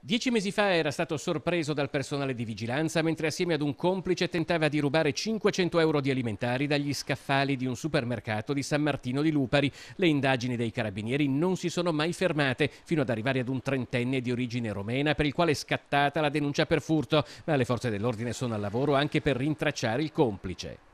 Dieci mesi fa era stato sorpreso dal personale di vigilanza mentre assieme ad un complice tentava di rubare 500 euro di alimentari dagli scaffali di un supermercato di San Martino di Lupari. Le indagini dei carabinieri non si sono mai fermate fino ad arrivare ad un trentenne di origine romena per il quale è scattata la denuncia per furto, ma le forze dell'ordine sono al lavoro anche per rintracciare il complice.